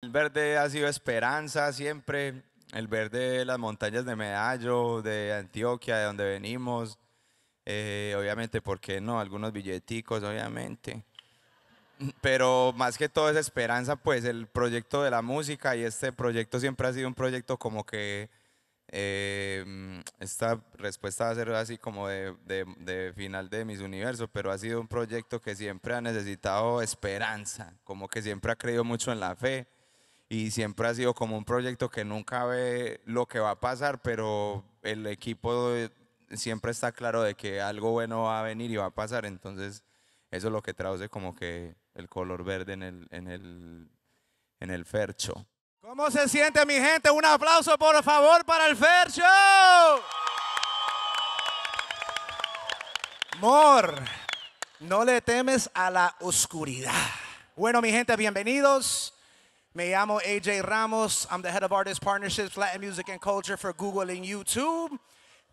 El verde ha sido esperanza siempre, el verde de las montañas de Medallo, de Antioquia, de donde venimos. Eh, obviamente, ¿por qué no? Algunos billeticos, obviamente. Pero más que todo es esperanza, pues el proyecto de la música y este proyecto siempre ha sido un proyecto como que em, esta respuesta va a ser así como de, de, final de mis universos, pero ha sido un proyecto que siempre ha necesitado esperanza, como que siempre ha creído mucho en la fe y siempre ha sido como un proyecto que nunca ve lo que va a pasar, pero el equipo siempre está claro de que algo bueno va a venir y va a pasar, entonces eso es lo que traduce como que el color verde en el, en el, en el Fercho. ¿Cómo se siente mi gente? Un aplauso por favor para el Fercho. Mor, no le temes a la oscuridad. Bueno, mi gente, bienvenidos me llamo AJ Ramos. I'm the head of artist partnerships, Latin music and culture for Google and YouTube.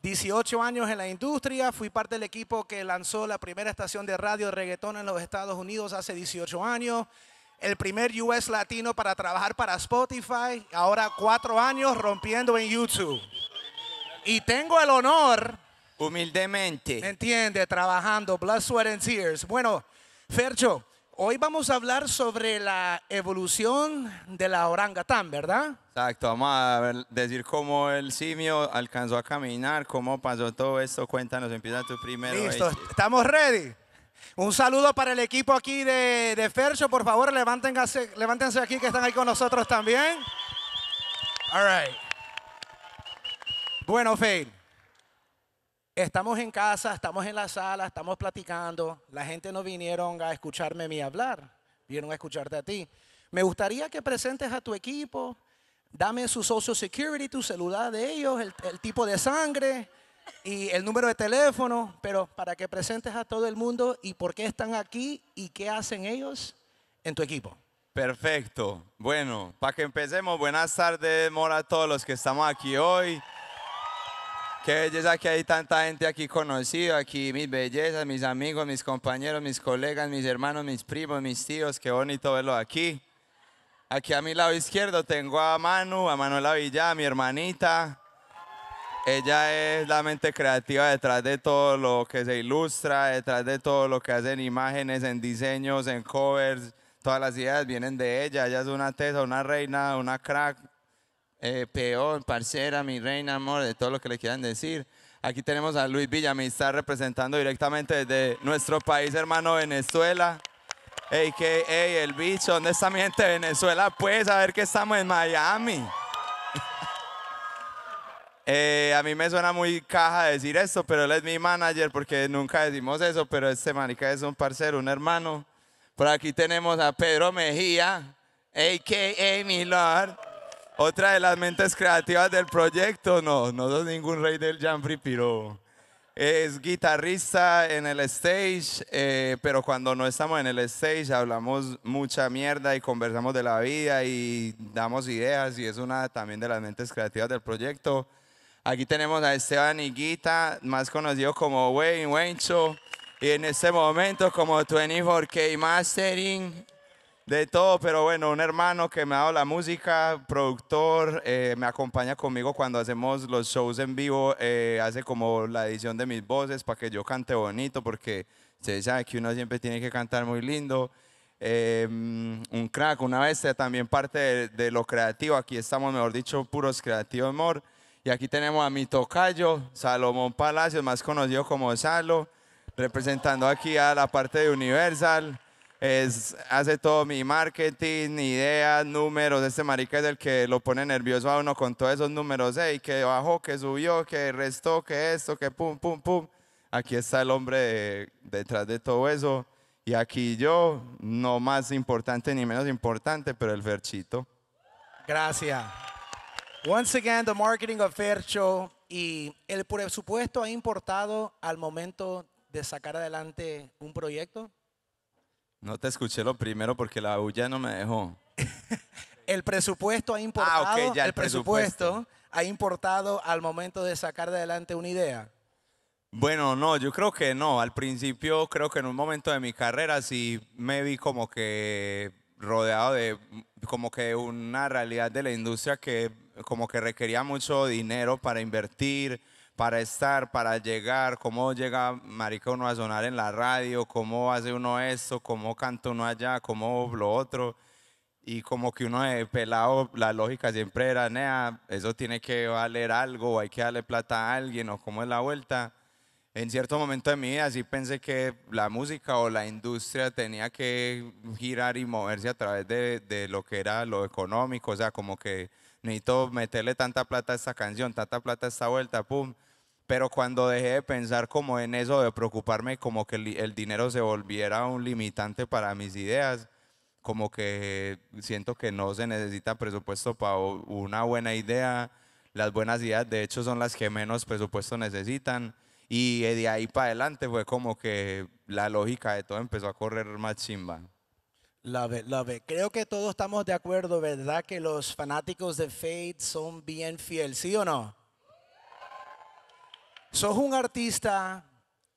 18 años en la industria, fui parte del equipo que lanzó la primera estación de radio de reggaetón en los Estados Unidos hace 18 años, el primer US latino para trabajar para Spotify, ahora cuatro años rompiendo en YouTube. Y tengo el honor, humildemente, ¿me entiende? Trabajando, blood, sweat and tears. Bueno, Fercho, Hoy vamos a hablar sobre la evolución de la orangután, ¿verdad? Exacto, vamos a decir cómo el simio alcanzó a caminar, cómo pasó todo esto. Cuéntanos, empieza tu primero. Listo, estamos ready. Un saludo para el equipo aquí de, de Fercho, por favor, levántense, levántense aquí que están ahí con nosotros también. All right. Bueno, Faye, Estamos en casa, estamos en la sala, estamos platicando. La gente no vinieron a escucharme a mí hablar, vinieron a escucharte a ti. Me gustaría que presentes a tu equipo, dame su social security, tu celular de ellos, el, tipo de sangre y el número de teléfono, pero para que presentes a todo el mundo y por qué están aquí y qué hacen ellos en tu equipo. Perfecto. Bueno, para que empecemos, buenas tardes, Mora, a todos los que estamos aquí hoy. Qué belleza que hay tanta gente aquí conocida, aquí mis bellezas, mis amigos, mis compañeros, mis colegas, mis hermanos, mis primos, mis tíos. Qué bonito verlo aquí. Aquí a mi lado izquierdo tengo a Manu, a Manuela Villa, mi hermanita. Ella es la mente creativa detrás de todo lo que se ilustra, detrás de todo lo que hacen imágenes, en diseños, en covers. Todas las ideas vienen de ella. Ella es una tesa, una reina, una crack eh, peón, parcera, mi reina, amor, de todo lo que le quieran decir. Aquí tenemos a Luis Villamista representando directamente desde nuestro país hermano Venezuela. AKA El Bicho, ¿dónde está mi gente Venezuela? Pues a ver que estamos en Miami. Eh, a mí me suena muy caja decir esto, pero él es mi manager porque nunca decimos eso, pero este marica es un parcero, un hermano. Por aquí tenemos a Pedro Mejía, a.k.a. mi lord. Otra de las mentes creativas del proyecto, no, no soy ningún rey del free pero es guitarrista en el stage, eh, pero cuando no estamos en el stage hablamos mucha mierda y conversamos de la vida y damos ideas y es una también de las mentes creativas del proyecto. Aquí tenemos a Esteban Higuita, más conocido como Wayne Wencho, y en este momento como 24K Mastering, de todo, pero bueno, un hermano que me ha dado la música, productor, eh, me acompaña conmigo cuando hacemos los shows en vivo, eh, hace como la edición de mis voces para que yo cante bonito, porque se sabe que uno siempre tiene que cantar muy lindo. Em, un crack, una bestia, también parte de, lo creativo, aquí estamos, mejor dicho, puros creativos, amor. Y aquí tenemos a mi tocayo, Salomón Palacios, más conocido como Salo, representando aquí a la parte de Universal es, hace todo mi marketing, ideas, números. Este marica es el que lo pone nervioso a uno con todos esos números. Ey, que bajó, que subió, que restó, que esto, que pum, pum, pum. Aquí está el hombre detrás de todo eso. Y aquí yo, no más importante ni menos importante, pero el Ferchito. Gracias. Once again, the marketing of Fercho y el presupuesto ha importado al momento de sacar adelante un proyecto. No te escuché lo primero porque la bulla no me dejó. el presupuesto ha ah, importado. el, presupuesto. ha importado al momento de sacar de adelante una idea. Bueno, no, yo creo que no. Al principio, creo que en un momento de mi carrera sí me vi como que rodeado de como que una realidad de la industria que como que requería mucho dinero para invertir para estar, para llegar, cómo llega marica uno a sonar en la radio, cómo hace uno eso, cómo canta uno allá, cómo lo otro. Y como que uno de pelado, la lógica siempre era, nea, eso tiene que valer algo, o hay que darle plata a alguien, o cómo es la vuelta. En cierto momento de mi vida sí pensé que la música o la industria tenía que girar y moverse a través de, de lo que era lo económico, o sea, como que necesito meterle tanta plata a esta canción, tanta plata a esta vuelta, pum. Pero cuando dejé de pensar como en eso, de preocuparme como que el, el dinero se volviera un limitante para mis ideas, como que siento que no se necesita presupuesto para una buena idea. Las buenas ideas, de hecho, son las que menos presupuesto necesitan. Y de ahí para adelante fue como que la lógica de todo empezó a correr más chimba. Love it, love it. Creo que todos estamos de acuerdo, ¿verdad? Que los fanáticos de Faith son bien fieles, ¿sí o no? Sos un artista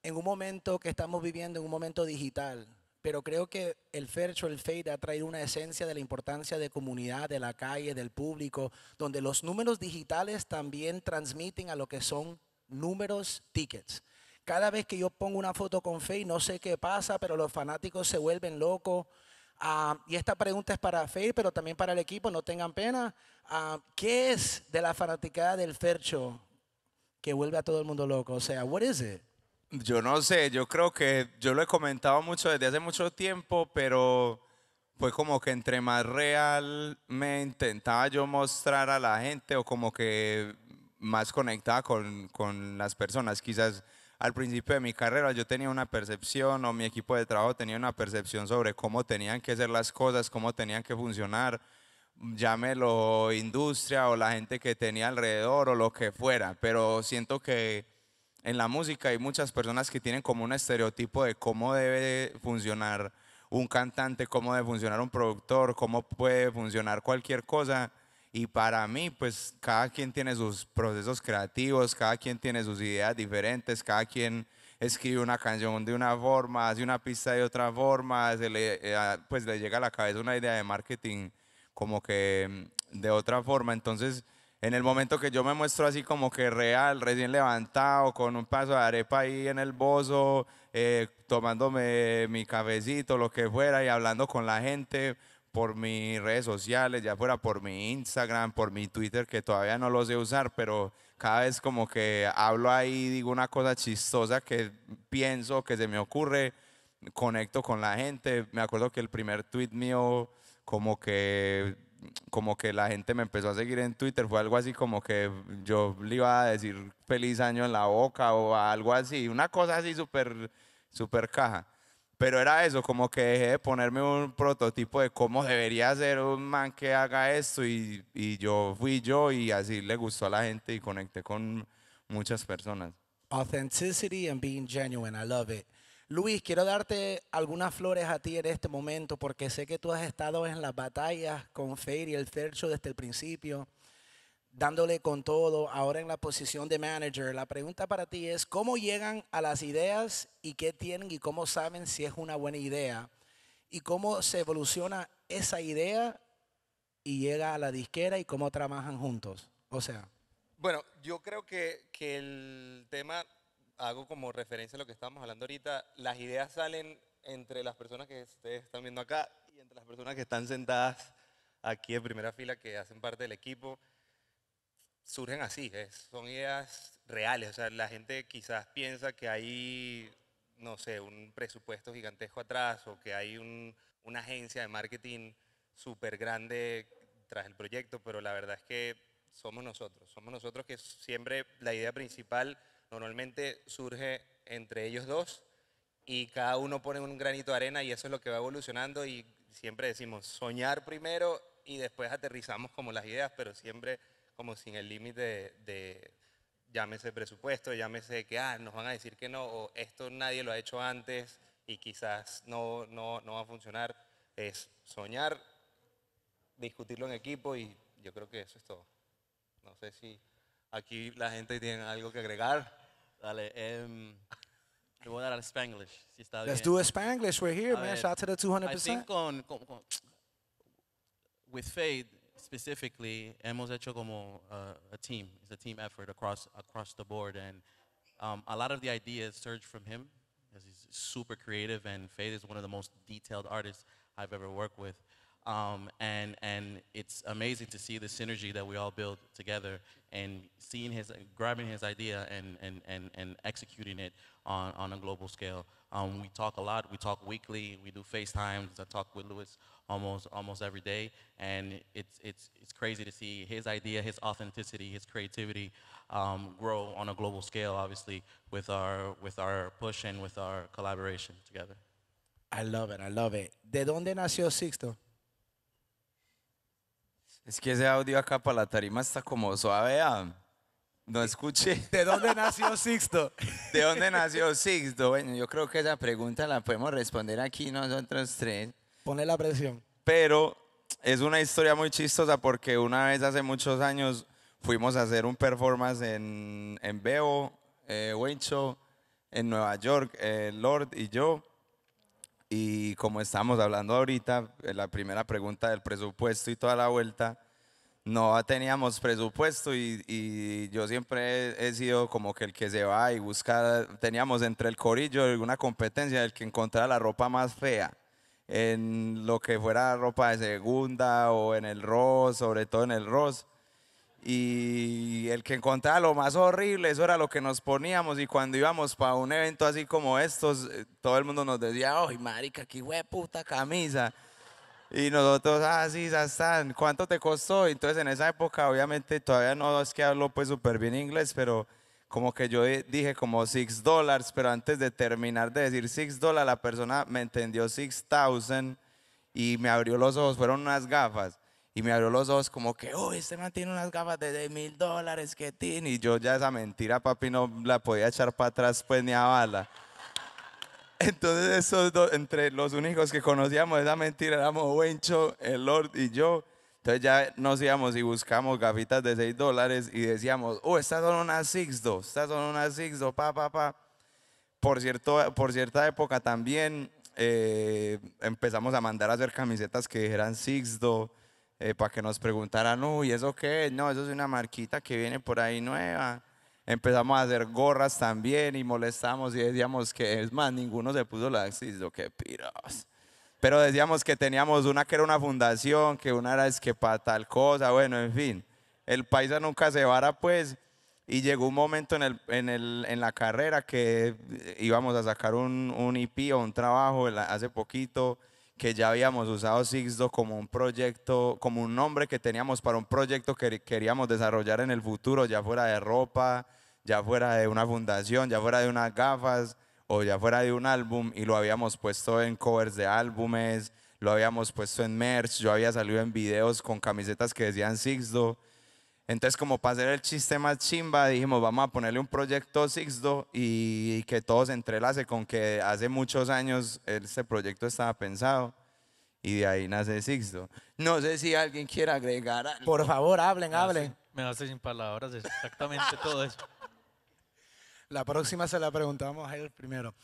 en un momento que estamos viviendo, en un momento digital, pero creo que el Fercho, el Fade ha traído una esencia de la importancia de comunidad, de la calle, del público, donde los números digitales también transmiten a lo que son números tickets. Cada vez que yo pongo una foto con Fade, no sé qué pasa, pero los fanáticos se vuelven locos Ah, y esta pregunta es para Faith, pero también para el equipo, no tengan pena. Ah, ¿Qué es de la fanaticada del Fercho que vuelve a todo el mundo loco? O sea, what es it? Yo no sé, yo creo que yo lo he comentado mucho desde hace mucho tiempo, pero fue como que entre más real me intentaba yo mostrar a la gente o como que más conectada con, con las personas. Quizás al principio de mi carrera yo tenía una percepción o mi equipo de trabajo tenía una percepción sobre cómo tenían que ser las cosas, cómo tenían que funcionar, llámelo industria o la gente que tenía alrededor o lo que fuera, pero siento que en la música hay muchas personas que tienen como un estereotipo de cómo debe funcionar un cantante, cómo debe funcionar un productor, cómo puede funcionar cualquier cosa y para mí, pues cada quien tiene sus procesos creativos, cada quien tiene sus ideas diferentes, cada quien escribe una canción de una forma, hace una pista de otra forma, se le, eh, pues le llega a la cabeza una idea de marketing como que mm, de otra forma. Entonces, en el momento que yo me muestro así como que real, recién levantado, con un paso de arepa ahí en el bozo, eh, tomándome mi cabecito lo que fuera, y hablando con la gente, por mis redes sociales, ya fuera por mi Instagram, por mi Twitter, que todavía no lo sé usar, pero cada vez como que hablo ahí, digo una cosa chistosa que pienso, que se me ocurre, conecto con la gente. Me acuerdo que el primer tweet mío, como que como que la gente me empezó a seguir en Twitter, fue algo así como que yo le iba a decir feliz año en la boca o algo así, una cosa así super súper caja. Pero era eso, como que dejé de ponerme un prototipo de cómo debería ser un man que haga esto y, yo fui yo y así le gustó a la gente y conecté con muchas personas. Authenticity and being genuine, I love it. Luis, quiero darte algunas flores a ti en este momento porque sé que tú has estado en las batallas con Fer y el Fercho desde el principio dándole con todo, ahora en la posición de manager. La pregunta para ti es, ¿cómo llegan a las ideas y qué tienen y cómo saben si es una buena idea? ¿Y cómo se evoluciona esa idea y llega a la disquera y cómo trabajan juntos? O sea... Bueno, yo creo que, el tema, hago como referencia a lo que estábamos hablando ahorita, las ideas salen entre las personas que ustedes están viendo acá y entre las personas que están sentadas aquí en primera fila que hacen parte del equipo surgen así, eh, son ideas reales. O sea, la gente quizás piensa que hay, no sé, un presupuesto gigantesco atrás o que hay una agencia de marketing súper grande tras el proyecto, pero la verdad es que somos nosotros. Somos nosotros que siempre la idea principal normalmente surge entre ellos dos y cada uno pone un granito de arena y eso es lo que va evolucionando y siempre decimos soñar primero y después aterrizamos como las ideas, pero siempre como sin el límite de, de, llámese presupuesto, llámese que ah, nos van a decir que no, o esto nadie lo ha hecho antes y quizás no, no, no va a funcionar. Es soñar, discutirlo en equipo y yo creo que eso es todo. No sé si aquí la gente tiene algo que agregar. Dale, um, le voy a dar al Spanglish, si está bien Let's do a Spanglish, we're here, a man, ver, shout out to the 200%. I think con, con, con, with faith, specifically hemos hecho como uh, a team. It's a team effort across across the board, and um, a lot of the ideas surge from him because he's super creative, and Faith is one of the most detailed artists I've ever worked with. Um, and, and it's amazing to see the synergy that we all build together and seeing his, grabbing his idea and, and, and, and executing it on, on a global scale. Um, we talk a lot, we talk weekly, we do FaceTimes, I talk with Lewis almost, almost every day, and it's, it's, it's crazy to see his idea, his authenticity, his creativity um, grow on a global scale, obviously, with our, with our push and with our collaboration together. I love it, I love it. ¿De dónde nació Sixto? Es que ese audio acá para la tarima está como suave. No escuché. ¿De dónde nació Sixto? ¿De dónde nació Sixto? Bueno, yo creo que esa pregunta la podemos responder aquí nosotros tres. Pone la presión. Pero es una historia muy chistosa porque una vez hace muchos años fuimos a hacer un performance en, en Bebo, eh, en Nueva York, eh, Lord y yo. Y como estamos hablando ahorita, eh, la primera pregunta del presupuesto y toda la vuelta, no teníamos presupuesto y, yo siempre he, sido como que el que se va y busca, teníamos entre el corillo una competencia del que encontrara la ropa más fea en lo que fuera ropa de segunda o en el Ross, sobre todo en el Ross y el que encontraba lo más horrible, eso era lo que nos poníamos y cuando íbamos para un evento así como estos, eh, todo el mundo nos decía, ¡ay, marica, qué hueputa camisa! Y nosotros, ah, sí, ya están, ¿cuánto te costó? Entonces en esa época obviamente todavía no es que hablo pues súper bien inglés, pero como que yo dije como 6 dólares, pero antes de terminar de decir 6 dólares, la persona me entendió 6,000 y me abrió los ojos, fueron unas gafas. Y me abrió los ojos como que, uy, oh, este man tiene unas gafas de mil dólares que tiene. Y yo ya esa mentira, papi, no la podía echar para atrás, pues ni a bala. Entonces, esos entre los únicos que conocíamos esa mentira, éramos Wencho, el Lord y yo. Entonces ya nos íbamos y buscamos gafitas de 6 dólares y decíamos, oh, estas son unas Sixdo, estas son unas Sixdo, pa, pa, pa. Por, cierto, por cierta época también eh, empezamos a mandar a hacer camisetas que eran Sixdo. Eh, para que nos preguntaran, uy, ¿eso qué No, eso es una marquita que viene por ahí nueva. Empezamos a hacer gorras también y molestamos y decíamos que, es más, ninguno se puso la lo que piros. Pero decíamos que teníamos una que era una fundación, que una era es que para tal cosa, bueno, en fin. El paisa nunca se vara, pues, y llegó un momento en, el, en, el, en la carrera que íbamos a sacar un, un IP o un trabajo hace poquito que ya habíamos usado Sixdo como un proyecto, como un nombre que teníamos para un proyecto que queríamos desarrollar en el futuro, ya fuera de ropa, ya fuera de una fundación, ya fuera de unas gafas o ya fuera de un álbum y lo habíamos puesto en covers de álbumes, lo habíamos puesto en merch, yo había salido en videos con camisetas que decían Sixdo entonces, como para hacer el chiste más chimba, dijimos, vamos a ponerle un proyecto Sixdo y que todo se entrelace con que hace muchos años este proyecto estaba pensado y de ahí nace Sixdo. No sé si alguien quiere agregar algo. Por favor, hablen, hablen. me hace sin palabras exactamente todo eso. La próxima se la preguntamos a él primero.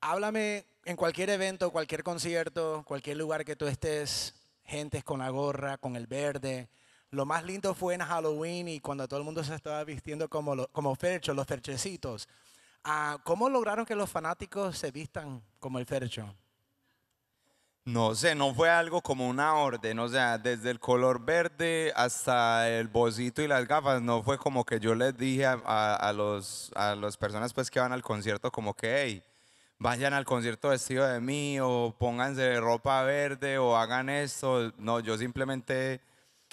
Háblame en cualquier evento, cualquier concierto, cualquier lugar que tú estés, gentes con la gorra, con el verde, lo más lindo fue en Halloween y cuando todo el mundo se estaba vistiendo como, como Fercho, los Ferchecitos. Ah, ¿Cómo lograron que los fanáticos se vistan como el Fercho? No sé, no fue algo como una orden, o sea, desde el color verde hasta el bocito y las gafas, no fue como que yo les dije a, los, a las personas pues que van al concierto como que, hey, vayan al concierto vestido de mí o pónganse ropa verde o hagan esto. No, yo simplemente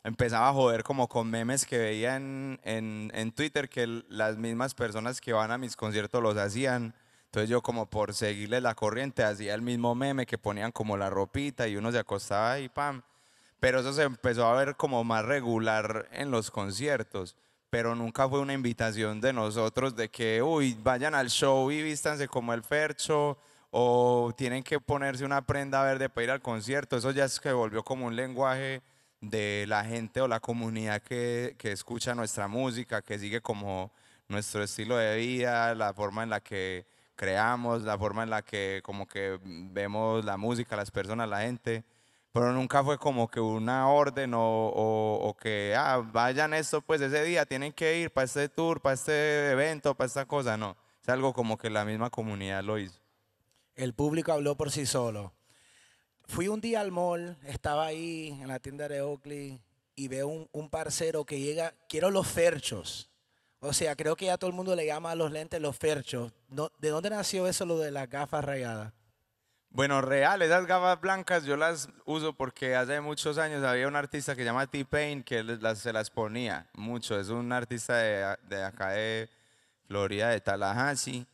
empezaba a joder como con memes que veía en, en, en Twitter que las mismas personas que van a mis conciertos los hacían. Entonces yo como por seguirle la corriente hacía el mismo meme que ponían como la ropita y uno se acostaba y pam. Pero eso se empezó a ver como más regular en los conciertos. Pero nunca fue una invitación de nosotros de que, uy, vayan al show y vístanse como el Fercho o tienen que ponerse una prenda verde para ir al concierto. Eso ya se volvió como un lenguaje de la gente o la comunidad que, que escucha nuestra música, que sigue como nuestro estilo de vida, la forma en la que creamos, la forma en la que como que vemos la música, las personas, la gente, pero nunca fue como que una orden o, o, que ah, vayan esto, pues ese día tienen que ir para este tour, para este evento, para esta cosa, no. Es algo como que la misma comunidad lo hizo. El público habló por sí solo. Fui un día al mall, estaba ahí en la tienda de Oakley y veo un, parcero que llega, quiero los ferchos. O sea, creo que ya todo el mundo le llama a los lentes los ferchos. ¿De dónde nació eso lo de las gafas rayadas? Bueno, real, esas gafas blancas yo las uso porque hace muchos años había un artista que se llama T-Pain que se las ponía mucho. Es un artista de, de acá de Florida, de Tallahassee.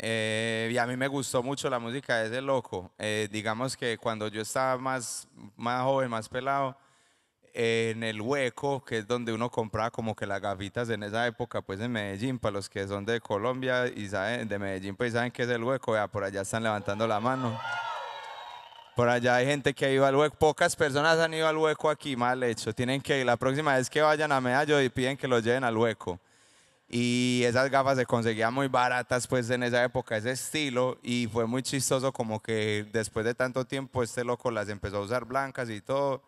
Eh, y a mí me gustó mucho la música de ese loco. Eh, digamos que cuando yo estaba más, más joven, más pelado, en el hueco, que es donde uno compraba como que las gafitas en esa época, pues en Medellín, para los que son de Colombia y saben, de Medellín, pues saben que es el hueco, ya por allá están levantando la mano. Por allá hay gente que ha ido al hueco, pocas personas han ido al hueco aquí, mal hecho. Tienen que ir, la próxima vez que vayan a Medellín y piden que lo lleven al hueco. Y esas gafas se conseguían muy baratas pues en esa época, ese estilo. Y fue muy chistoso como que después de tanto tiempo este loco las empezó a usar blancas y todo.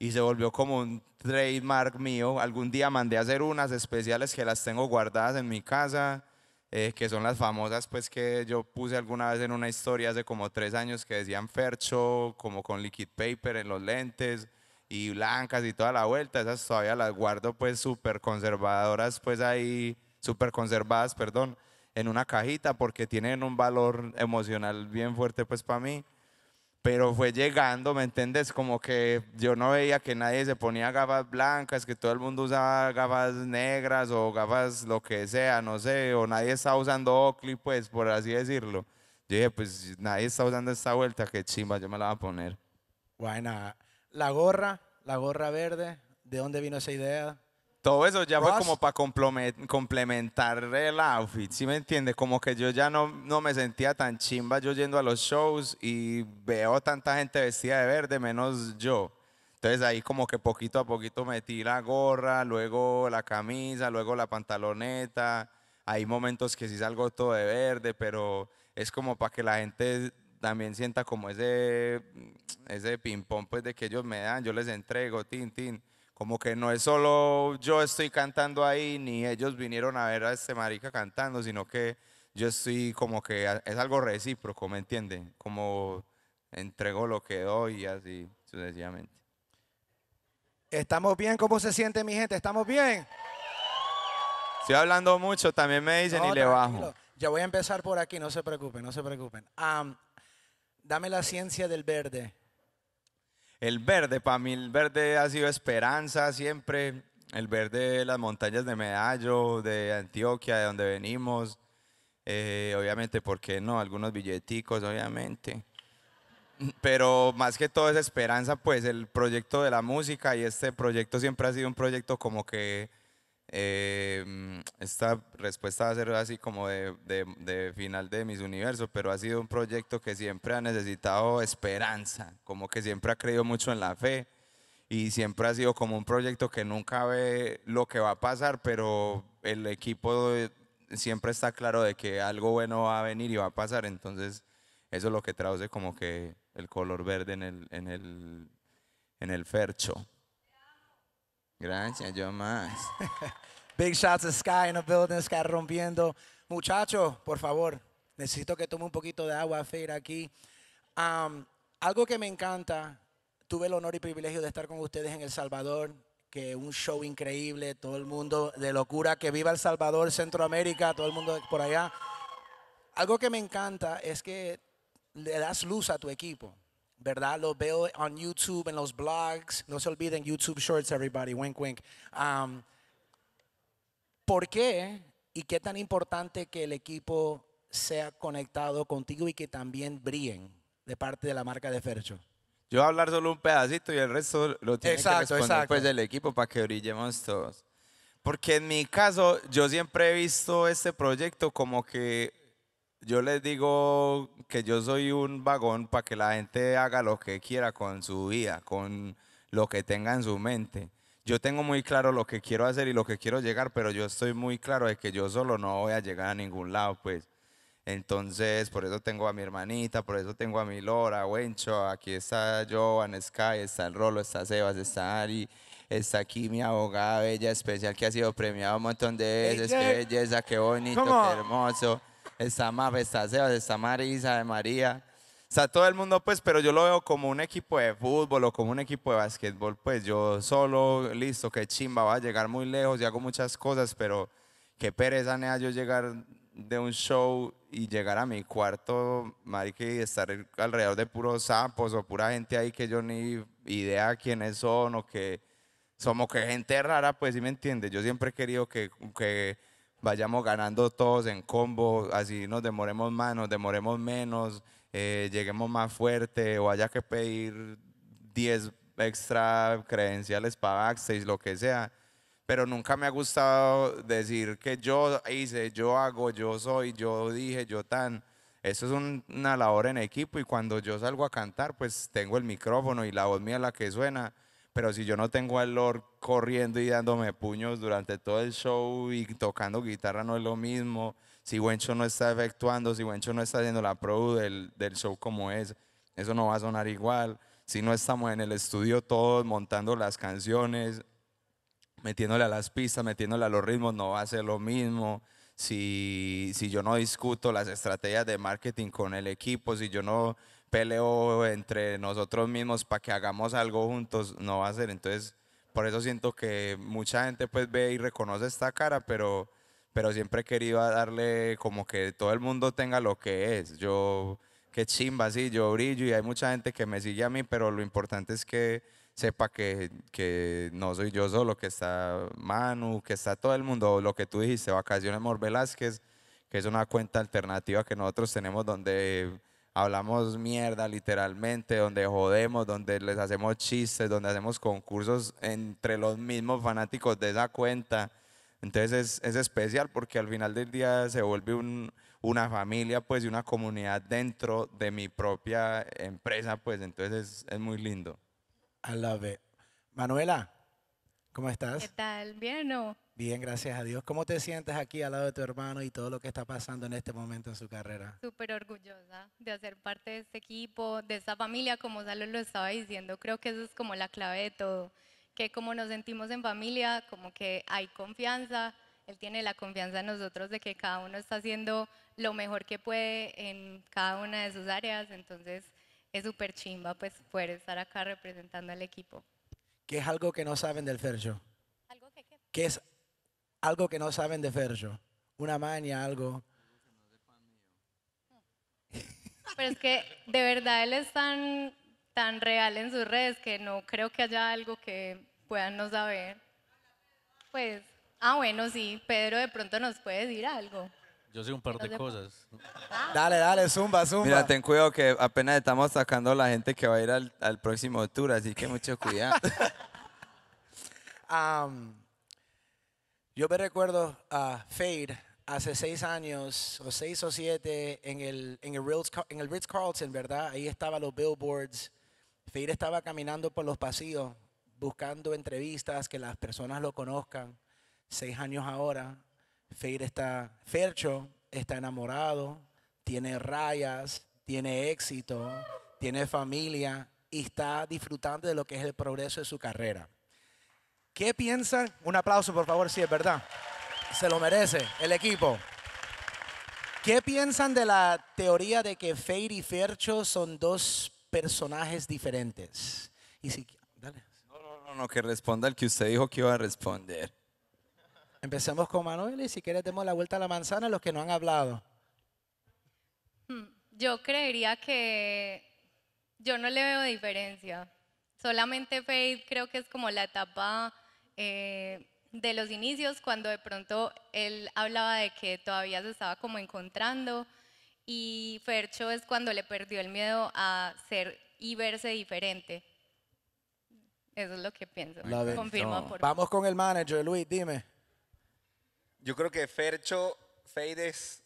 Y se volvió como un trademark mío. Algún día mandé a hacer unas especiales que las tengo guardadas en mi casa, eh, que son las famosas pues que yo puse alguna vez en una historia hace como tres años que decían Fercho, como con liquid paper en los lentes y blancas y toda la vuelta, esas todavía las guardo pues súper conservadoras, pues ahí, súper conservadas, perdón, en una cajita porque tienen un valor emocional bien fuerte pues para mí. Pero fue llegando, ¿me entiendes? Como que yo no veía que nadie se ponía gafas blancas, que todo el mundo usaba gafas negras o gafas lo que sea, no sé, o nadie estaba usando Oakley, pues, por así decirlo. Yo dije, pues nadie está usando esta vuelta, qué chimba, yo me la voy a poner. Buena, la gorra, la gorra verde, ¿de dónde vino esa idea? Todo eso ya fue como para complementar el outfit, ¿sí me entiendes? Como que yo ya no, no me sentía tan chimba yo yendo a los shows y veo tanta gente vestida de verde, menos yo. Entonces ahí como que poquito a poquito metí la gorra, luego la camisa, luego la pantaloneta. Hay momentos que sí salgo todo de verde, pero es como para que la gente también sienta como ese, mm, ese ping-pong pues, de que ellos me dan, yo les entrego, tin, tin. Como que no es solo yo estoy cantando ahí, ni ellos vinieron a ver a este marica cantando, sino que yo estoy como que es algo recíproco, ¿me entienden? Como entrego lo que doy y así sucesivamente. ¿Estamos bien? ¿Cómo se siente mi gente? ¿Estamos bien? Estoy hablando mucho, también me dicen y le bajo. Yo voy a empezar por aquí, no se preocupen, no se preocupen. Dame la ciencia del verde. El verde, para mí el verde ha sido esperanza siempre. El verde de las montañas de Medallo, de Antioquia, de donde venimos. Eh, obviamente, ¿por qué no? Algunos billeticos, obviamente. Pero más que todo es esperanza, pues el proyecto de la música y este proyecto siempre ha sido un proyecto como que Em, esta respuesta va a ser así como de, de, final de mis universos, pero ha sido un proyecto que siempre ha necesitado esperanza, como que siempre ha creído mucho en la fe y siempre ha sido como un proyecto que nunca ve lo que va a pasar, pero el equipo siempre está claro de que algo bueno va a venir y va a pasar, entonces eso es lo que traduce como que el color verde en el, en el, en el fercho. Gracias, yo más. Big shots to Sky in a building, Sky rompiendo. Muchachos, por favor, necesito que tome un poquito de agua, Feira, aquí. Um, algo que me encanta, tuve el honor y privilegio de estar con ustedes en El Salvador, que un show increíble, todo el mundo de locura, que viva El Salvador, Centroamérica, todo el mundo por allá. Algo que me encanta es que le das luz a tu equipo. ¿verdad? Lo veo en YouTube, en los blogs. No se olviden YouTube Shorts, everybody. Wink, wink. Um, ¿Por qué y qué tan importante que el equipo sea conectado contigo y que también brillen de parte de la marca de Fercho? Yo voy a hablar solo un pedacito y el resto lo tiene que responder después pues, del equipo para que brillemos todos. Porque en mi caso, yo siempre he visto este proyecto como que yo les digo que yo soy un vagón para que la gente haga lo que quiera con su vida, con lo que tenga en su mente. Yo tengo muy claro lo que quiero hacer y lo que quiero llegar, pero yo estoy muy claro de que yo solo no voy a llegar a ningún lado, pues. Entonces, por eso tengo a mi hermanita, por eso tengo a mi Lora, a Wencho, aquí está Joan, Sky, está el Rolo, está Sebas, está Ari, está aquí mi abogada bella especial que ha sido premiada un montón de veces, qué belleza, qué bonito, qué hermoso está Mave, está Sebas, está Marisa, de María. sea, todo el mundo, pues, pero yo lo veo como un equipo de fútbol o como un equipo de básquetbol. Pues yo solo, listo, que chimba, va a llegar muy lejos y hago muchas cosas, pero qué pereza, nea, yo llegar de un show y llegar a mi cuarto, marica, y estar alrededor de puros sapos o pura gente ahí que yo ni idea quiénes son o que somos que gente rara, pues sí me entiende. Yo siempre he querido que, que vayamos ganando todos en combo, así nos demoremos más, nos demoremos menos, eh, lleguemos más fuerte o haya que pedir 10 extra credenciales para backstage, lo que sea. Pero nunca me ha gustado decir que yo hice, yo hago, yo soy, yo dije, yo tan. Eso es una labor en equipo y cuando yo salgo a cantar, pues tengo el micrófono y la voz mía la que suena pero si yo no tengo al Lord corriendo y dándome puños durante todo el show y tocando guitarra no es lo mismo. Si Wencho no está efectuando, si Wencho no está haciendo la pro del, del show como es, eso no va a sonar igual. Si no estamos en el estudio todos montando las canciones, metiéndole a las pistas, metiéndole a los ritmos, no va a ser lo mismo. Si, si, yo no discuto las estrategias de marketing con el equipo, si yo no peleo entre nosotros mismos para que hagamos algo juntos, no va a ser. Entonces, por eso siento que mucha gente pues ve y reconoce esta cara, pero, pero siempre he querido darle como que todo el mundo tenga lo que es. Yo, qué chimba, sí, yo brillo y hay mucha gente que me sigue a mí, pero lo importante es que sepa que, que no soy yo solo, que está Manu, que está todo el mundo, lo que tú dijiste, Vacaciones Mor Velázquez, que es una cuenta alternativa que nosotros tenemos donde hablamos mierda literalmente, donde jodemos, donde les hacemos chistes, donde hacemos concursos entre los mismos fanáticos de esa cuenta. Entonces es, es especial porque al final del día se vuelve una familia pues y una comunidad dentro de mi propia empresa pues entonces es, muy lindo. I love it. Manuela, ¿cómo estás? ¿Qué tal? ¿Bien no? Bien, gracias a Dios. ¿Cómo te sientes aquí al lado de tu hermano y todo lo que está pasando en este momento en su carrera? Súper orgullosa de hacer parte de este equipo, de esta familia, como Salo lo estaba diciendo. Creo que eso es como la clave de todo, que como nos sentimos en familia, como que hay confianza, él tiene la confianza en nosotros de que cada uno está haciendo lo mejor que puede en cada una de sus áreas, entonces es súper chimba pues poder estar acá representando al equipo. ¿Qué es algo que no saben del Fercho? ¿Algo que, qué? ¿Qué algo que no saben de Ferjo. Una maña, algo. Pero es que de verdad él es tan, tan real en sus redes que no creo que haya algo que puedan no saber. Pues, ah, bueno, sí, Pedro de pronto nos puede decir algo. Yo sé un par de cosas. Ah. Dale, dale, zumba, zumba. Mira, ten cuidado que apenas estamos sacando la gente que va a ir al, próximo tour, así que mucho cuidado. Yo me recuerdo a Fade hace seis años, o seis o siete, en el, en el, Ritz, en Ritz Carlton, ¿verdad? Ahí estaban los billboards. Fade estaba caminando por los pasillos buscando entrevistas, que las personas lo conozcan. Seis años ahora, Fade está fercho, está enamorado, tiene rayas, tiene éxito, tiene familia y está disfrutando de lo que es el progreso de su carrera. ¿Qué piensan? Un aplauso, por favor, si sí, es verdad. Se lo merece el equipo. ¿Qué piensan de la teoría de que Fade y Fercho son dos personajes diferentes? Y si, dale. No, no, no, que responda el que usted dijo que iba a responder. Empecemos con Manuel y si quieres demos la vuelta a la manzana a los que no han hablado. Hmm, yo creería que yo no le veo diferencia. Solamente Fade creo que es como la etapa eh, de los inicios, cuando de pronto él hablaba de que todavía se estaba como encontrando y Fercho es cuando le perdió el miedo a ser y verse diferente. Eso es lo que pienso. Vamos con el manager, Luis, dime. Yo creo que Fercho, Fade es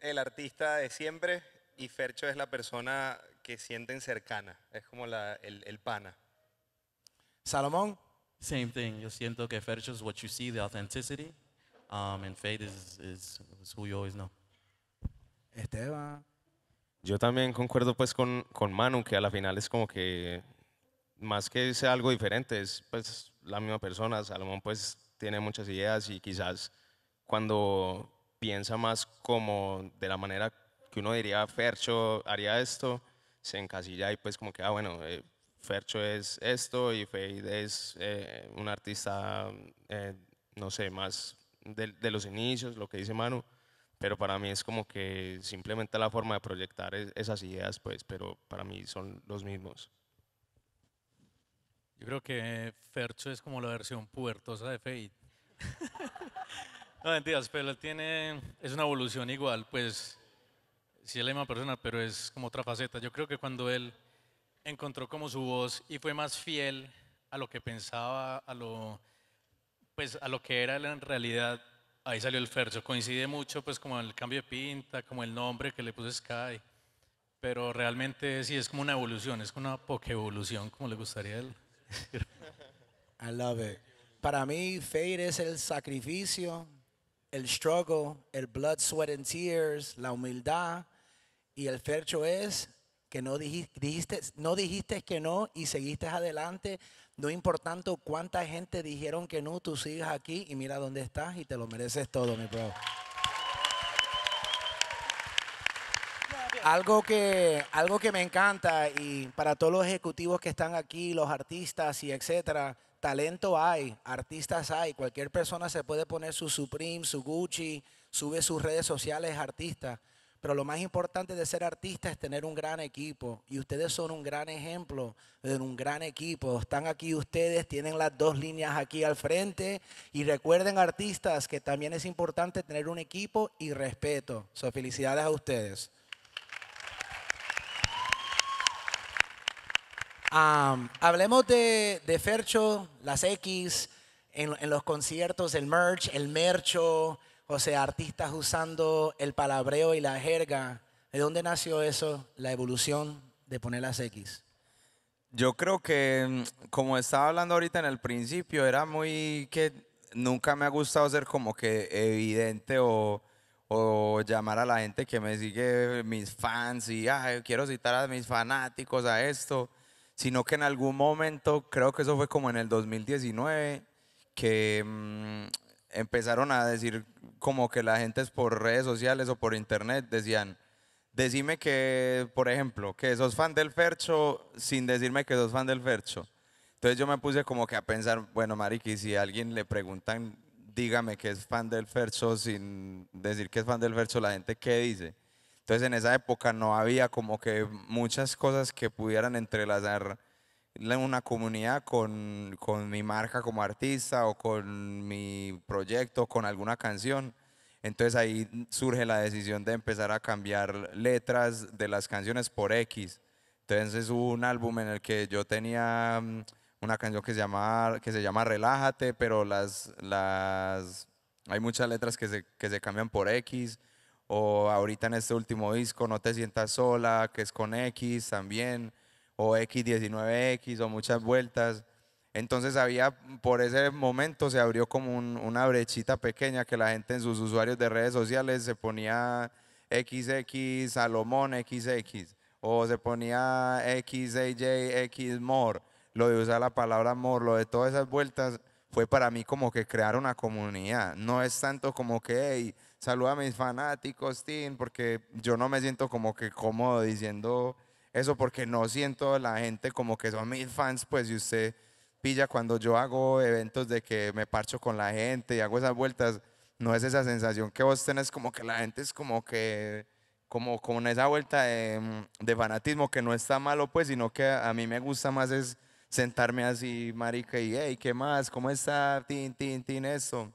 el artista de siempre y Fercho es la persona que sienten cercana. Es como la, el pana. Salomón. Same thing. Yo siento que Fercho es what you see, the authenticity. Um, and Fade is, is, who you always know. Esteban. Yo también concuerdo pues con, con Manu, que a la final es como que más que sea algo diferente, es pues la misma persona. Salomón pues tiene muchas ideas y quizás cuando piensa más como de la manera que uno diría, Fercho haría esto, se encasilla y pues como que, ah, bueno, eh, Fercho es esto y Fade es eh, un artista, eh, no sé, más de, los inicios, lo que dice Manu, pero para mí es como que simplemente la forma de proyectar esas ideas, pues, pero para mí son los mismos. Yo creo que Fercho es como la versión puertosa de Fade. no, mentiras, pero él tiene, es una evolución igual, pues, si sí es la misma persona, pero es como otra faceta. Yo creo que cuando él encontró como su voz y fue más fiel a lo que pensaba, a lo, pues, a lo que era en realidad. Ahí salió el Fercho. Coincide mucho, pues, como el cambio de pinta, como el nombre que le puse Sky. Pero realmente sí es como una evolución, es como una evolución como le gustaría él. I love it. Para mí, Fade es el sacrificio, el struggle, el blood, sweat and tears, la humildad. Y el Fercho es que no dijiste, no dijiste que no y seguiste adelante, no importando cuánta gente dijeron que no, tú sigues aquí y mira dónde estás y te lo mereces todo, mi bro. Algo que, algo que me encanta y para todos los ejecutivos que están aquí, los artistas y etcétera, talento hay, artistas hay, cualquier persona se puede poner su Supreme, su Gucci, sube sus redes sociales artista, pero lo más importante de ser artista es tener un gran equipo. Y ustedes son un gran ejemplo de un gran equipo. Están aquí ustedes, tienen las dos líneas aquí al frente. Y recuerden, artistas, que también es importante tener un equipo y respeto. So, felicidades a ustedes. hablemos de, Fercho, las X, en, en los conciertos, el merch, el mercho. O sea, artistas usando el palabreo y la jerga. ¿De dónde nació eso, la evolución de poner las X? Yo creo que, mm, como estaba hablando ahorita en el principio, era muy que nunca me ha gustado ser como que evidente o, llamar a la gente que me sigue, mis fans, y quiero citar a mis fanáticos a esto, sino que en algún momento, creo que eso fue como en el 2019, que mm, empezaron a decir como que la gente es por redes sociales o por internet, decían, decime que, por ejemplo, que sos fan del Fercho sin decirme que sos fan del Fercho. Entonces yo me puse como que a pensar, bueno, Mariqui, si a alguien le preguntan, dígame que es fan del Fercho sin decir que es fan del Fercho, la gente qué dice. Entonces en esa época no había como que muchas cosas que pudieran entrelazar una comunidad con, con, mi marca como artista o con mi proyecto, con alguna canción. Entonces ahí surge la decisión de empezar a cambiar letras de las canciones por X. Entonces hubo un álbum en el que yo tenía mm, una canción que se llama, que se Relájate, pero las, las, hay muchas letras que se, que se cambian por X. O ahorita en este último disco, No te sientas sola, que es con X también o X19X o muchas vueltas. Entonces había, por ese momento se abrió como una brechita pequeña que la gente en sus usuarios de redes sociales se ponía XX Salomón XX o se ponía XAJ X Lo de usar la palabra More, lo de todas esas vueltas fue para mí como que crear una comunidad. No es tanto como que, hey, saluda a mis fanáticos, team, porque yo no me siento como que cómodo diciendo eso porque no siento la gente como que son mil fans, pues y usted pilla cuando yo hago eventos de que me parcho con la gente y hago esas vueltas, no es esa sensación que vos tenés como que la gente es como que, como con esa vuelta mm, de, fanatismo que no está malo, pues, sino que a mí me gusta más es sentarme así, marica, y hey, ¿qué más? ¿Cómo está? Tin, tin, tin, eso.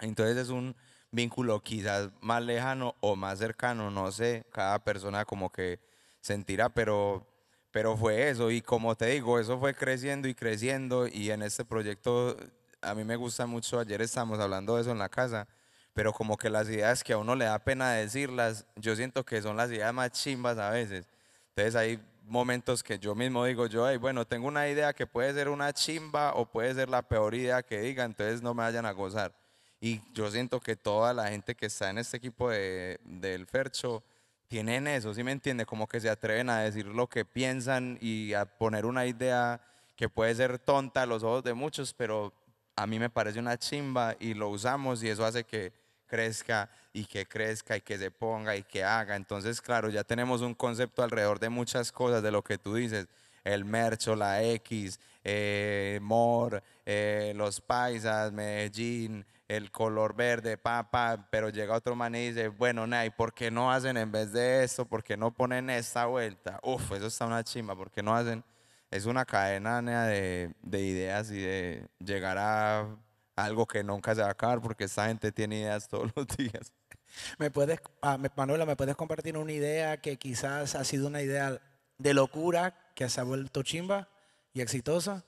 Entonces es un vínculo quizás más lejano o más cercano, no sé, cada persona como que sentirá, pero, pero fue eso. Y como te digo, eso fue creciendo y creciendo y en este proyecto a mí me gusta mucho, ayer estábamos hablando de eso en la casa, pero como que las ideas que a uno le da pena decirlas, yo siento que son las ideas más chimbas a veces. Entonces hay momentos que yo mismo digo, yo, hey, bueno, tengo una idea que puede ser una chimba o puede ser la peor idea que diga, entonces no me vayan a gozar. Y yo siento que toda la gente que está en este equipo de, del Fercho tienen eso, ¿sí me entiende? Como que se atreven a decir lo que piensan y a poner una idea que puede ser tonta a los ojos de muchos, pero a mí me parece una chimba y lo usamos y eso hace que crezca y que crezca y que se ponga y que haga. Entonces, claro, ya tenemos un concepto alrededor de muchas cosas, de lo que tú dices, el Mercho, la X, eh, Mor, eh, los Paisas, Medellín, el color verde, papa pero llega otro man y dice, bueno, Nay, ¿por qué no hacen en vez de eso? ¿Por qué no ponen esta vuelta? Uf, eso está una chimba, ¿por qué no hacen? Es una cadena de, de, ideas y de llegar a algo que nunca se va a acabar porque esta gente tiene ideas todos los días. ¿Me puedes, ah, Manuela, ¿me puedes compartir una idea que quizás ha sido una idea de locura que se ha vuelto chimba y exitosa?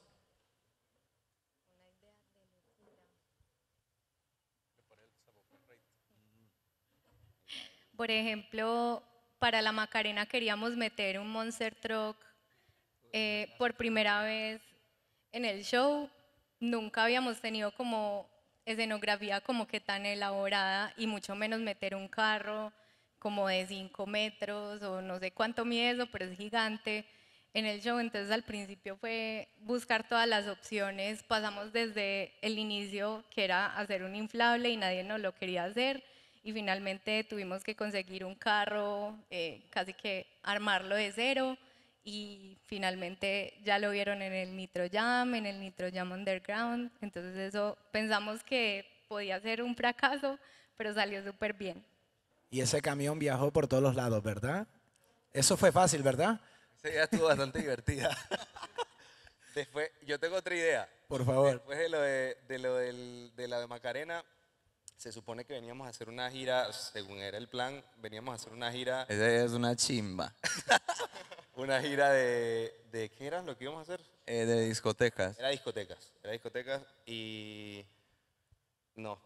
Por ejemplo, para la Macarena queríamos meter un monster truck eh, por primera vez en el show. Nunca habíamos tenido como escenografía como que tan elaborada y mucho menos meter un carro como de 5 metros o no sé cuánto mide pero es gigante en el show. Entonces al principio fue buscar todas las opciones. Pasamos desde el inicio que era hacer un inflable y nadie nos lo quería hacer y finalmente tuvimos que conseguir un carro, eh, casi que armarlo de cero y finalmente ya lo vieron en el Nitro Jam, en el Nitro Jam Underground, entonces eso pensamos que podía ser un fracaso, pero salió súper bien. Y ese camión viajó por todos los lados, ¿verdad? Eso fue fácil, ¿verdad? Sí, ya estuvo bastante divertida. Después, yo tengo otra idea. Por favor. Después de lo, de, lo del, de la de Macarena, se supone que veníamos a hacer una gira, según era el plan, veníamos a hacer una gira. Esa es una chimba. una gira de, de. ¿Qué era lo que íbamos a hacer? Eh, de discotecas. Era discotecas, era discotecas y. No,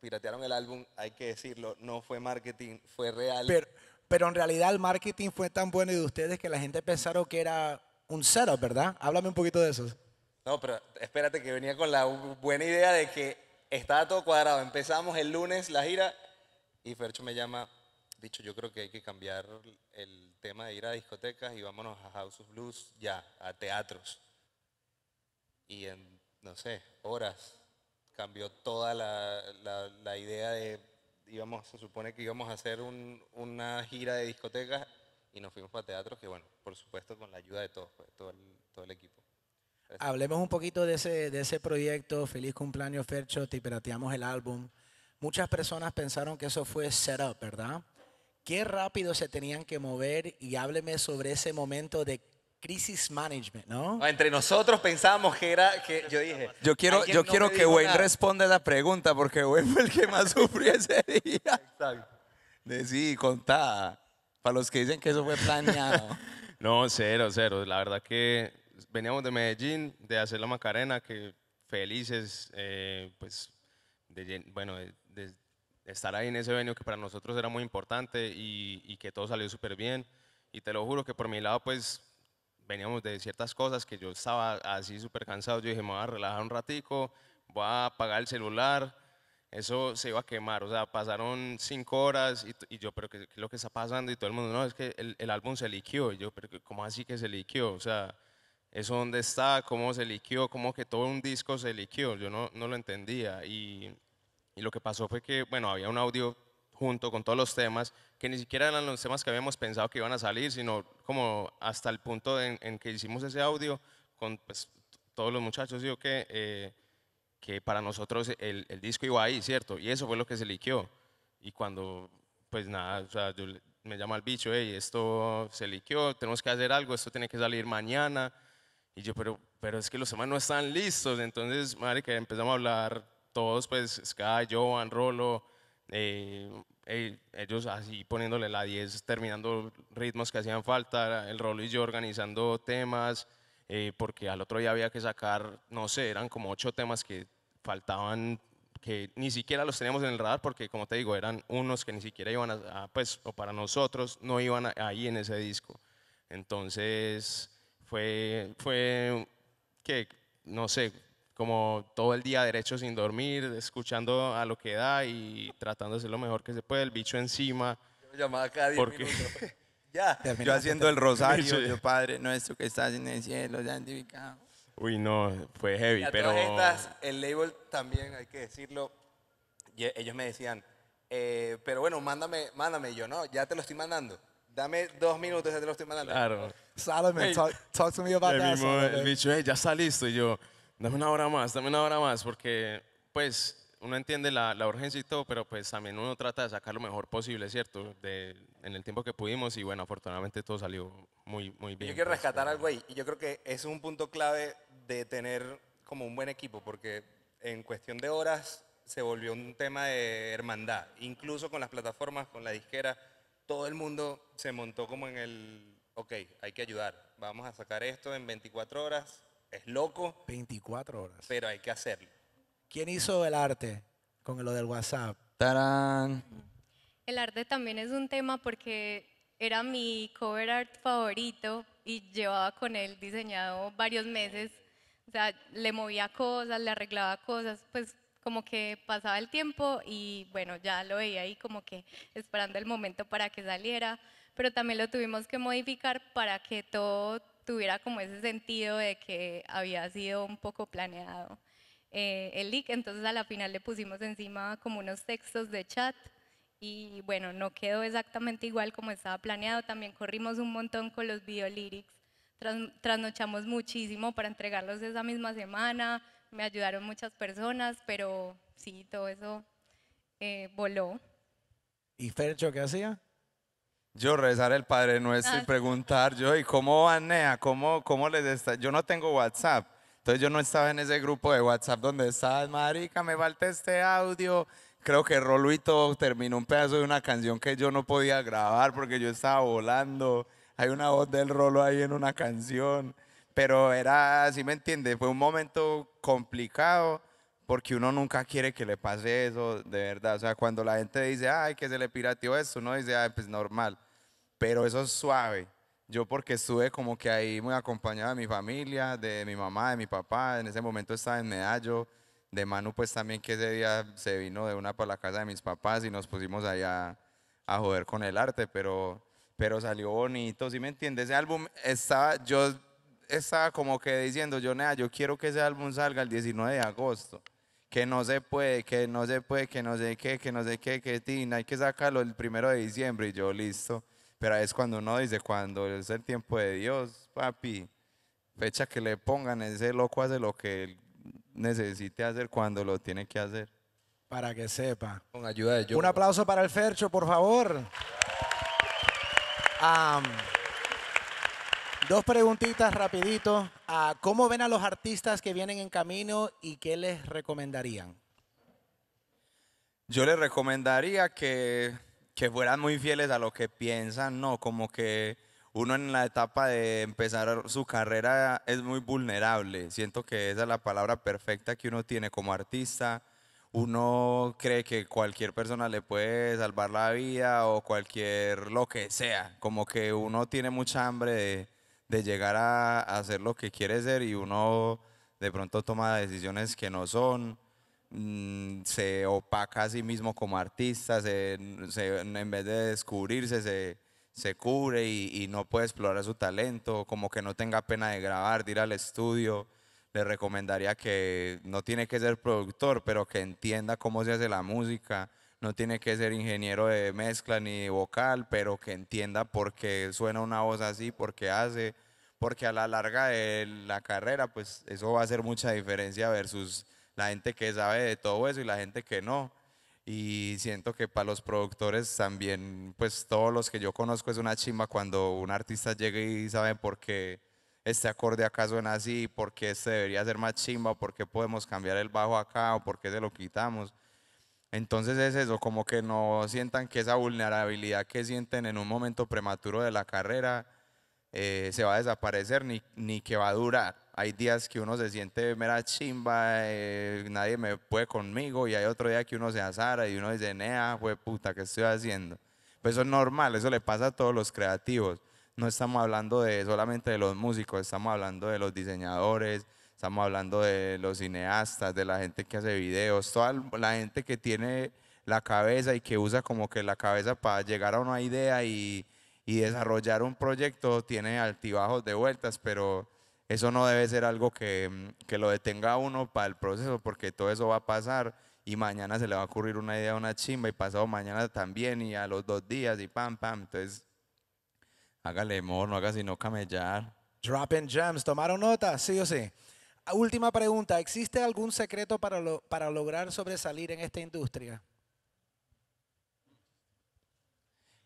piratearon el álbum, hay que decirlo, no fue marketing, fue real. Pero, pero en realidad el marketing fue tan bueno de ustedes que la gente pensaron que era un setup, ¿verdad? Háblame un poquito de eso. No, pero espérate que venía con la buena idea de que estaba todo cuadrado. Empezamos el lunes la gira y Fercho me llama, dicho, yo creo que hay que cambiar el tema de ir a discotecas y vámonos a House of Blues ya, a teatros. Y en, no sé, horas cambió toda la, idea de, íbamos, se supone que íbamos a hacer una gira de discotecas y nos fuimos para teatros que, bueno, por supuesto con la ayuda de todos, pues, todo, todo el equipo. Hablemos un poquito de ese, de ese proyecto. Feliz cumpleaños, Fercho. y pirateamos el álbum. Muchas personas pensaron que eso fue setup, ¿verdad? Qué rápido se tenían que mover y hábleme sobre ese momento de crisis management, ¿no? Entre nosotros pensábamos que era que yo dije. Yo quiero, yo quiero que Wayne responda la pregunta porque Wayne fue el que más sufrió ese día. Exacto. sí, contada. Para los que dicen que eso fue planeado. no, cero, cero. La verdad que veníamos de Medellín, de hacer la Macarena, que felices, eh, pues, de, bueno, de, estar ahí en ese venio que para nosotros era muy importante y, que todo salió súper bien. Y te lo juro que por mi lado, pues, veníamos de ciertas cosas que yo estaba así súper cansado. Yo dije, me voy a relajar un ratico, voy a apagar el celular. Eso se iba a quemar, o sea, pasaron cinco horas y, yo, pero ¿qué, es lo que está pasando? Y todo el mundo, no, es que el, el álbum se liquió Y yo, pero ¿cómo así que se liquió O sea, eso dónde está, cómo se liqueó, cómo que todo un disco se liqueó, yo no, no lo entendía. Y, y, lo que pasó fue que, bueno, había un audio junto con todos los temas, que ni siquiera eran los temas que habíamos pensado que iban a salir, sino como hasta el punto en, que hicimos ese audio con pues, todos los muchachos, digo que, eh, que para nosotros el, el, disco iba ahí, ¿cierto? Y eso fue lo que se liqueó. Y cuando, pues nada, o sea, me llama el bicho, hey, esto se liqueó, tenemos que hacer algo, esto tiene que salir mañana y yo, pero, pero es que los demás no están listos. Entonces, madre, que empezamos a hablar todos, pues, Sky, Joan, Rolo, eh, eh ellos así poniéndole la 10, terminando ritmos que hacían falta, el Rolo y yo organizando temas, eh, porque al otro día había que sacar, no sé, eran como ocho temas que faltaban, que ni siquiera los teníamos en el radar, porque como te digo, eran unos que ni siquiera iban a, pues, o para nosotros, no iban ahí en ese disco. Entonces fue, fue que, no sé, como todo el día derecho sin dormir, escuchando a lo que da y tratando de hacer lo mejor que se puede, el bicho encima. Yo llamaba cada 10 ya, yo haciendo el rosario, yo Padre nuestro que estás en el cielo, santificado. Uy, no, fue heavy, pero... el label también, hay que decirlo, ellos me decían, eh, pero bueno, mándame, mándame, yo no, ya te lo estoy mandando. Dame dos minutos, ya los lo estoy mandando. Claro. Solomon, talk, talk, to me about el bicho, hey, ya está listo. Y yo, dame una hora más, dame una hora más, porque pues uno entiende la, la, urgencia y todo, pero pues también uno trata de sacar lo mejor posible, ¿cierto? De, en el tiempo que pudimos y bueno, afortunadamente todo salió muy, muy bien. Yo quiero pues, rescatar algo ahí y yo creo que es un punto clave de tener como un buen equipo, porque en cuestión de horas se volvió un tema de hermandad, incluso con las plataformas, con la disquera todo el mundo se montó como en el, ok, hay que ayudar, vamos a sacar esto en 24 horas, es loco. 24 horas. Pero hay que hacerlo. ¿Quién hizo el arte con lo del WhatsApp? ¡Tarán! El arte también es un tema porque era mi cover art favorito y llevaba con él diseñado varios meses. O sea, le movía cosas, le arreglaba cosas, pues como que pasaba el tiempo y bueno, ya lo veía ahí como que esperando el momento para que saliera, pero también lo tuvimos que modificar para que todo tuviera como ese sentido de que había sido un poco planeado eh, el leak, entonces a la final le pusimos encima como unos textos de chat y bueno, no quedó exactamente igual como estaba planeado, también corrimos un montón con los video lyrics, trasnochamos muchísimo para entregarlos esa misma semana, me ayudaron muchas personas, pero sí, todo eso eh, voló. ¿Y Fercho qué hacía? Yo rezar el Padre Nuestro y ah. preguntar yo, ¿y cómo van, Nea? ¿Cómo, ¿Cómo les está? Yo no tengo WhatsApp, entonces yo no estaba en ese grupo de WhatsApp donde estaba, marica, me falta este audio. Creo que Roluito terminó un pedazo de una canción que yo no podía grabar porque yo estaba volando. Hay una voz del Rolo ahí en una canción. Pero era, si me entiende? fue un momento complicado porque uno nunca quiere que le pase eso, de verdad. O sea, cuando la gente dice, ay, que se le pirateó eso, uno dice, ay, pues normal. Pero eso es suave. Yo porque estuve como que ahí muy acompañado de mi familia, de mi mamá, de mi papá, en ese momento estaba en Medallo, de Manu pues también que ese día se vino de una para la casa de mis papás y nos pusimos allá a joder con el arte, pero, pero salió bonito, ¿sí me entiendes? Ese álbum estaba, yo estaba como que diciendo, yo, nea, yo quiero que ese álbum salga el 19 de agosto. Que no se puede, que no se puede, que no sé qué, que no sé qué, que tina, hay que sacarlo el primero de diciembre. Y yo, listo. Pero es cuando uno dice, cuando es el tiempo de Dios, papi, fecha que le pongan, ese loco hace lo que él necesite hacer cuando lo tiene que hacer. Para que sepa. Con ayuda de yo. Un aplauso para el Fercho, por favor. Dos preguntitas rapidito. ¿Cómo ven a los artistas que vienen en camino y qué les recomendarían? Yo les recomendaría que, que fueran muy fieles a lo que piensan, ¿no? Como que uno en la etapa de empezar su carrera es muy vulnerable. Siento que esa es la palabra perfecta que uno tiene como artista. Uno cree que cualquier persona le puede salvar la vida o cualquier lo que sea. Como que uno tiene mucha hambre de de llegar a hacer lo que quiere ser y uno de pronto toma decisiones que no son, mm, se opaca a sí mismo como artista, se, en vez de descubrirse se, se cubre y, y, no puede explorar su talento, como que no tenga pena de grabar, de ir al estudio. Le recomendaría que no tiene que ser productor, pero que entienda cómo se hace la música, no tiene que ser ingeniero de mezcla ni de vocal, pero que entienda por qué suena una voz así, por qué hace, porque a la larga de la carrera, pues eso va a hacer mucha diferencia versus la gente que sabe de todo eso y la gente que no. Y siento que para los productores también, pues todos los que yo conozco es una chimba cuando un artista llega y sabe por qué este acorde acá suena así, por qué este debería ser más chimba, por qué podemos cambiar el bajo acá o por qué se lo quitamos entonces es eso, como que no sientan que esa vulnerabilidad que sienten en un momento prematuro de la carrera eh, se va a desaparecer ni, ni, que va a durar. Hay días que uno se siente mera chimba, eh, nadie me puede conmigo y hay otro día que uno se azara y uno dice, nea, fue puta, ¿qué estoy haciendo? Pues eso es normal, eso le pasa a todos los creativos. No estamos hablando de solamente de los músicos, estamos hablando de los diseñadores, Estamos hablando de los cineastas, de la gente que hace videos, toda la gente que tiene la cabeza y que usa como que la cabeza para llegar a una idea y, desarrollar un proyecto tiene altibajos de vueltas, pero eso no debe ser algo mm, que, lo detenga a uno para el proceso, porque todo eso va a pasar y mañana se le va a ocurrir una idea, una chimba, y pasado mañana también, y a los dos días, y pam, pam. Entonces, hágale amor, no haga sino camellar. Drop gems, ¿tomaron nota? Sí o sí última pregunta, ¿existe algún secreto para, para lograr sobresalir en esta industria?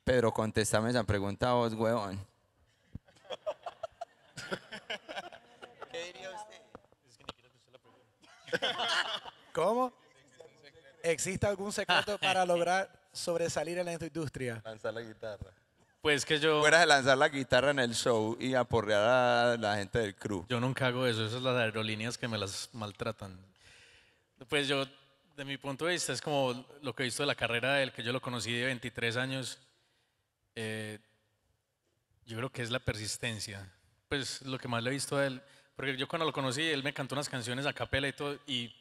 Pedro, contéstame esa pregunta vos, huevón. ¿Qué diría usted? ¿Cómo? ¿Existe algún secreto para lograr sobresalir en la industria? Lanzar la guitarra. Pues que yo. Fuera de lanzar la guitarra en el show y aporrear a la gente del crew. Yo nunca hago eso, esas son las aerolíneas que me las maltratan. Pues yo, de mi punto de vista, es como lo que he visto de la carrera del que yo lo conocí de 23 años. Eh, yo creo que es la persistencia. Pues lo que más le he visto a él. Porque yo cuando lo conocí, él me cantó unas canciones a capela y todo. Y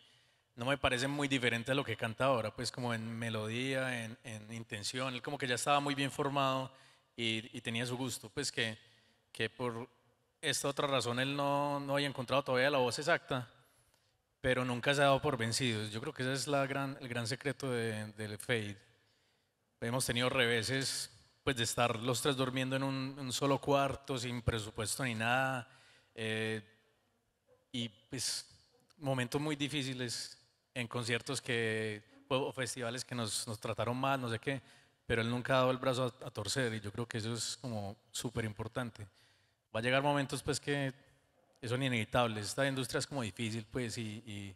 no me parece muy diferente a lo que canta ahora, pues como en melodía, en, en intención. Él como que ya estaba muy bien formado y, tenía su gusto, pues que, que por esta otra razón él no, no haya encontrado todavía la voz exacta, pero nunca se ha dado por vencido. Yo creo que ese es la gran, el gran secreto del Fade. Hemos tenido reveses pues de estar los tres durmiendo en un, solo cuarto, sin presupuesto ni nada, eh, y pues momentos muy difíciles en conciertos que, o festivales que nos, nos trataron mal, no sé qué, pero él nunca ha dado el brazo a, torcer y yo creo que eso es como súper importante. Va a llegar momentos pues que son inevitables, esta industria es como difícil pues y, y,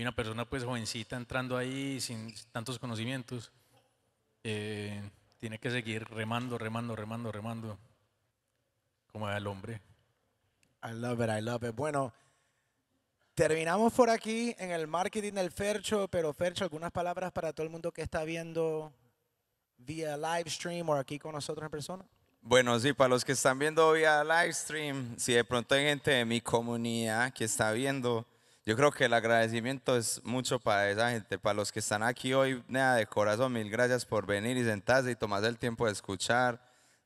una persona pues jovencita entrando ahí sin tantos conocimientos, eh, tiene que seguir remando, remando, remando, remando, como el hombre. I love it, I love it. Bueno, terminamos por aquí en el marketing del Fercho, pero Fercho, algunas palabras para todo el mundo que está viendo vía live stream o aquí con nosotros en persona? Bueno, sí, para los que están viendo vía live stream, si de pronto hay gente de mi comunidad que está viendo, yo creo que el agradecimiento es mucho para esa gente, para los que están aquí hoy, nada, de corazón, mil gracias por venir y sentarse y tomarse el tiempo de escuchar,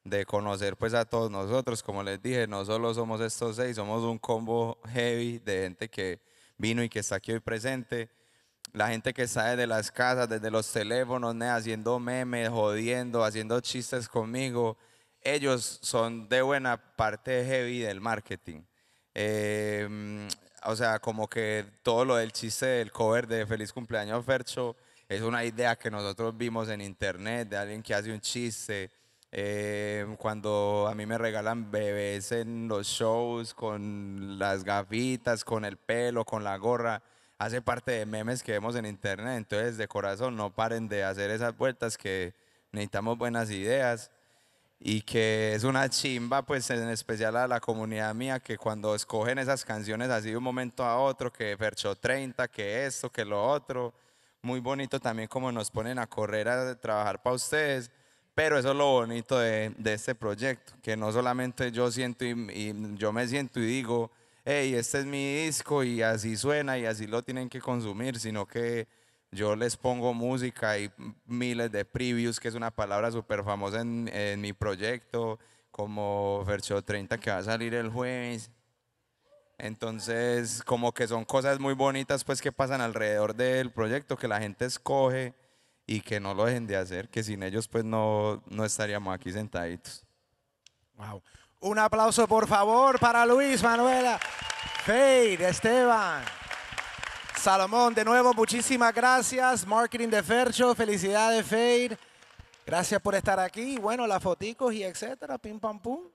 de conocer pues a todos nosotros, como les dije, no solo somos estos seis, somos un combo heavy de gente que vino y que está aquí hoy presente la gente que sale de las casas, desde los teléfonos, haciendo memes, jodiendo, haciendo chistes conmigo, ellos son de buena parte heavy del marketing. Em, o sea, como que todo lo del chiste del cover de Feliz cumpleaños Fercho es una idea que nosotros vimos en internet de alguien que hace un chiste. Em, cuando a mí me regalan bebés en los shows con las gafitas, con el pelo, con la gorra, hace parte de memes que vemos en internet. Entonces, de corazón, no paren de hacer esas vueltas que necesitamos buenas ideas y que es una chimba, pues en especial a la comunidad mía, que cuando escogen esas canciones así de un momento a otro, que Fercho 30, que esto, que lo otro, muy bonito también como nos ponen a correr a trabajar para ustedes, pero eso es lo bonito de, este proyecto, que no solamente yo siento y, y yo me siento y digo, hey, este es mi disco y así suena y así lo tienen que consumir, sino que yo les pongo música y miles de previews, que es una palabra súper famosa en, mi proyecto, como Verso 30 que va a salir el jueves. Entonces, como que son cosas muy bonitas pues que pasan alrededor del proyecto, que la gente escoge y que no lo dejen de hacer, que sin ellos pues no, no estaríamos aquí sentaditos. Wow. Un aplauso, por favor, para Luis, Manuela, Fade, Esteban. Salomón, de nuevo, muchísimas gracias. Marketing de Fercho, felicidades, Fade. Gracias por estar aquí. Bueno, las foticos y etcétera, pim, pam, pum.